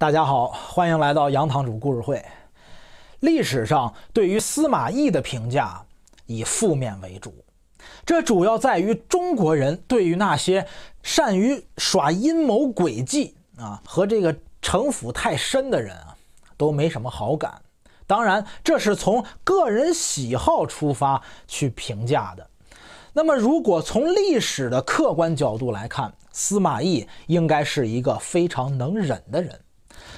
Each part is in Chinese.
大家好，欢迎来到杨堂主故事会。历史上对于司马懿的评价以负面为主，这主要在于中国人对于那些善于耍阴谋诡计啊和这个城府太深的人啊都没什么好感。当然，这是从个人喜好出发去评价的。那么，如果从历史的客观角度来看，司马懿应该是一个非常能忍的人。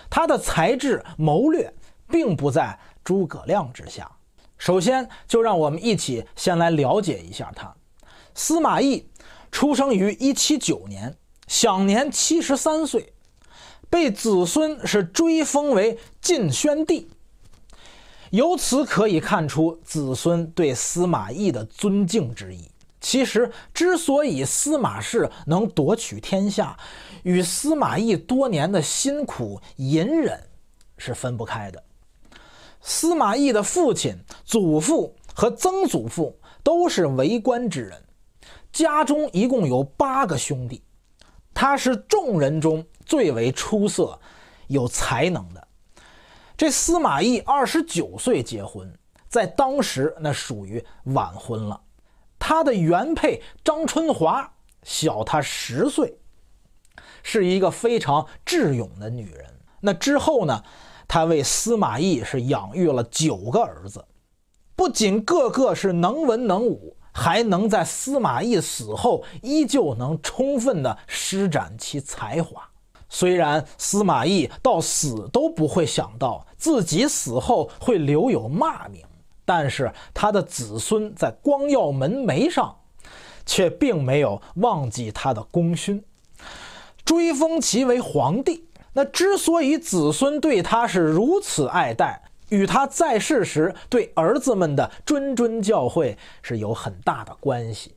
他的才智谋略并不在诸葛亮之下。首先，就让我们一起先来了解一下他。司马懿出生于一七九年，享年七十三岁，被子孙是追封为晋宣帝。由此可以看出子孙对司马懿的尊敬之意。其实，之所以司马氏能夺取天下，与司马懿多年的辛苦隐忍是分不开的。司马懿的父亲、祖父和曾祖父都是为官之人，家中一共有八个兄弟，他是众人中最为出色、有才能的。这司马懿二十九岁结婚，在当时那属于晚婚了。他的原配张春华小他十岁，是一个非常智勇的女人。那之后呢，他为司马懿是养育了九个儿子，不仅个个是能文能武，还能在司马懿死后依旧能充分的施展其才华。虽然司马懿到死都不会想到自己死后会留有骂名。但是他的子孙在光耀门楣上，却并没有忘记他的功勋，追封其为皇帝。那之所以子孙对他是如此爱戴，与他在世时对儿子们的谆谆教诲是有很大的关系。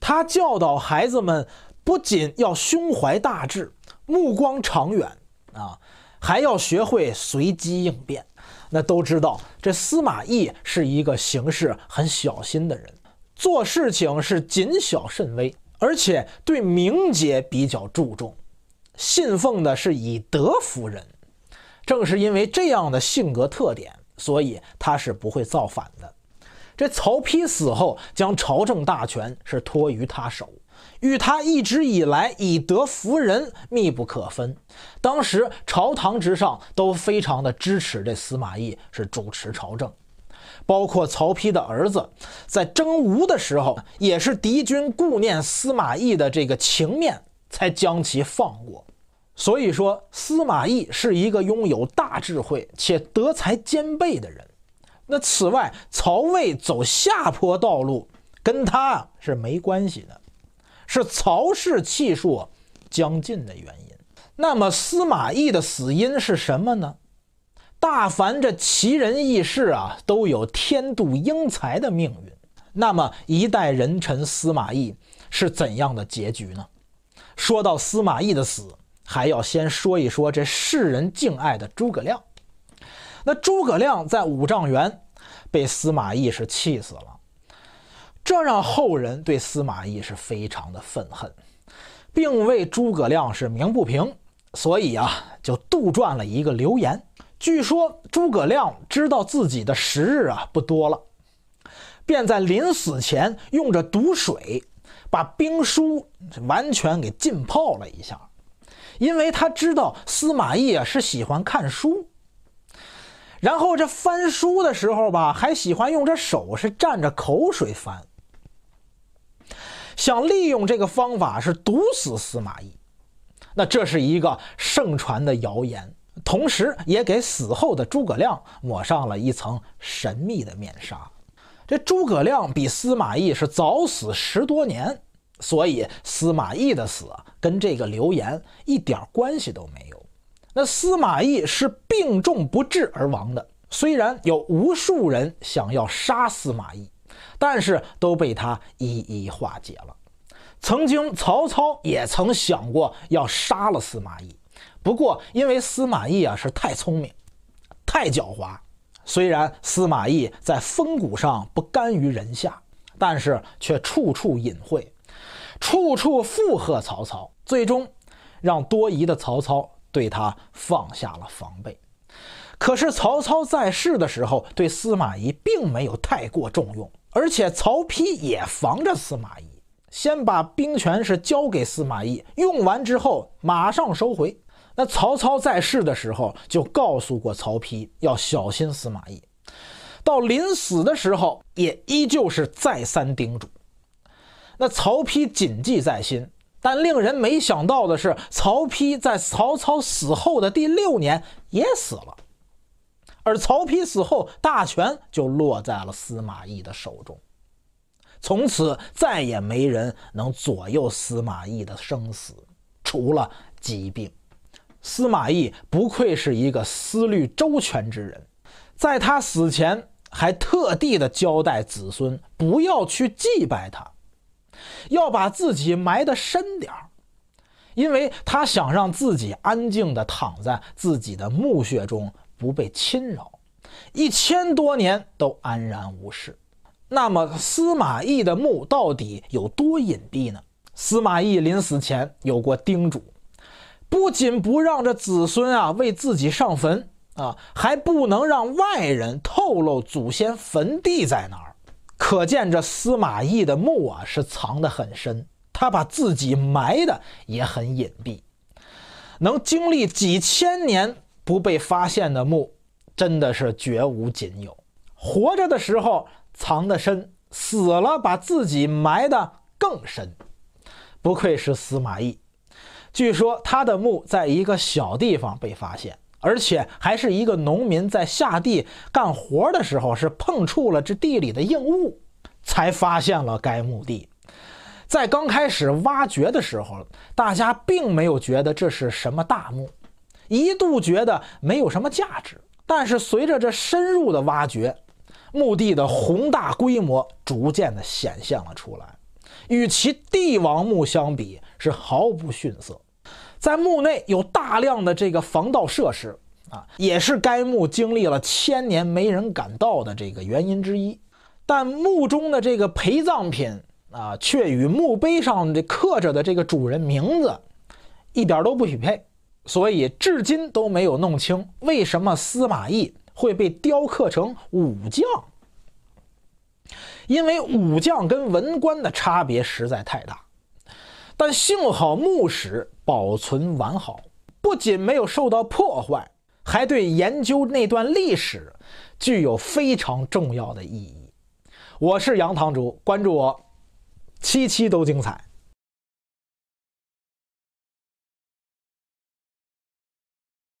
他教导孩子们不仅要胸怀大志，目光长远啊。还要学会随机应变。那都知道，这司马懿是一个行事很小心的人，做事情是谨小慎微，而且对名节比较注重，信奉的是以德服人。正是因为这样的性格特点，所以他是不会造反的。这曹丕死后，将朝政大权是托于他手。与他一直以来以德服人密不可分。当时朝堂之上都非常的支持这司马懿是主持朝政，包括曹丕的儿子在征吴的时候，也是敌军顾念司马懿的这个情面才将其放过。所以说，司马懿是一个拥有大智慧且德才兼备的人。那此外，曹魏走下坡道路跟他是没关系的。是曹氏气数将近的原因。那么司马懿的死因是什么呢？大凡这奇人异士啊，都有天妒英才的命运。那么一代人臣司马懿是怎样的结局呢？说到司马懿的死，还要先说一说这世人敬爱的诸葛亮。那诸葛亮在五丈原被司马懿是气死了。这让后人对司马懿是非常的愤恨，并为诸葛亮是鸣不平，所以啊，就杜撰了一个流言。据说诸葛亮知道自己的时日啊不多了，便在临死前用着毒水把兵书完全给浸泡了一下，因为他知道司马懿啊是喜欢看书，然后这翻书的时候吧，还喜欢用这手是蘸着口水翻。想利用这个方法是毒死司马懿，那这是一个盛传的谣言，同时也给死后的诸葛亮抹上了一层神秘的面纱。这诸葛亮比司马懿是早死十多年，所以司马懿的死跟这个流言一点关系都没有。那司马懿是病重不治而亡的，虽然有无数人想要杀司马懿。但是都被他一一化解了。曾经曹操也曾想过要杀了司马懿，不过因为司马懿啊是太聪明，太狡猾。虽然司马懿在风骨上不甘于人下，但是却处处隐晦，处处附和曹操，最终让多疑的曹操对他放下了防备。可是曹操在世的时候，对司马懿并没有太过重用。而且曹丕也防着司马懿，先把兵权是交给司马懿，用完之后马上收回。那曹操在世的时候就告诉过曹丕要小心司马懿，到临死的时候也依旧是再三叮嘱。那曹丕谨记在心，但令人没想到的是，曹丕在曹操死后的第六年也死了。而曹丕死后，大权就落在了司马懿的手中，从此再也没人能左右司马懿的生死，除了疾病。司马懿不愧是一个思虑周全之人，在他死前还特地的交代子孙不要去祭拜他，要把自己埋得深点儿，因为他想让自己安静地躺在自己的墓穴中。不被侵扰，一千多年都安然无事。那么，司马懿的墓到底有多隐蔽呢？司马懿临死前有过叮嘱，不仅不让这子孙啊为自己上坟啊，还不能让外人透露祖先坟地在哪儿。可见这司马懿的墓啊是藏得很深，他把自己埋的也很隐蔽，能经历几千年。不被发现的墓，真的是绝无仅有。活着的时候藏得深，死了把自己埋得更深。不愧是司马懿。据说他的墓在一个小地方被发现，而且还是一个农民在下地干活的时候，是碰触了这地里的硬物，才发现了该墓地。在刚开始挖掘的时候，大家并没有觉得这是什么大墓。一度觉得没有什么价值，但是随着这深入的挖掘，墓地的宏大规模逐渐的显现了出来，与其帝王墓相比是毫不逊色。在墓内有大量的这个防盗设施啊，也是该墓经历了千年没人敢盗的这个原因之一。但墓中的这个陪葬品啊，却与墓碑上这刻着的这个主人名字一点都不匹配。所以至今都没有弄清为什么司马懿会被雕刻成武将，因为武将跟文官的差别实在太大。但幸好墓室保存完好，不仅没有受到破坏，还对研究那段历史具有非常重要的意义。我是杨堂主，关注我，期期都精彩。